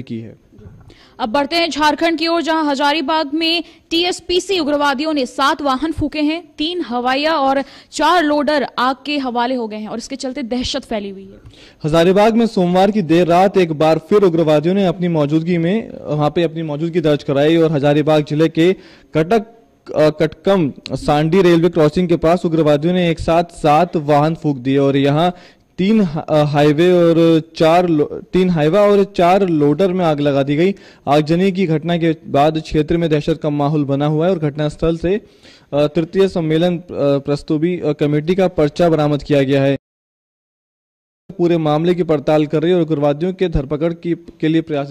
की है अब बढ़ते हैं झारखंड की ओर जहां हजारीबाग में टीएसपीसी उग्रवादियों ने सात वाहन फूके हैं तीन हवाइया और चार लोडर आग के हवाले हो गए हैं और इसके चलते दहशत फैली हुई है हजारीबाग में सोमवार की देर रात एक बार फिर उग्रवादियों ने अपनी मौजूदगी में वहां पे अपनी मौजूदगी दर्ज कराई और हजारीबाग जिले के Katak Katkamsandi railway crossing के पास उग्रवादियों ने एक साथ सात वाहन फूक दिए और यहाँ तीन हाईवे और चार तीन हाईवे और चार लोडर में आग लगा दी गई आगजनी की घटना के बाद क्षेत्र में दहशत का माहौल बना हुआ है और घटनास्थल से तृतीय सम्मेलन प्रस्तुति कमेटी का पर्चा बरामद किया गया है पूरे मामले की पड़ताल कर रही है और उग्रवादियों के धरपकड़ की के लिए प्रयास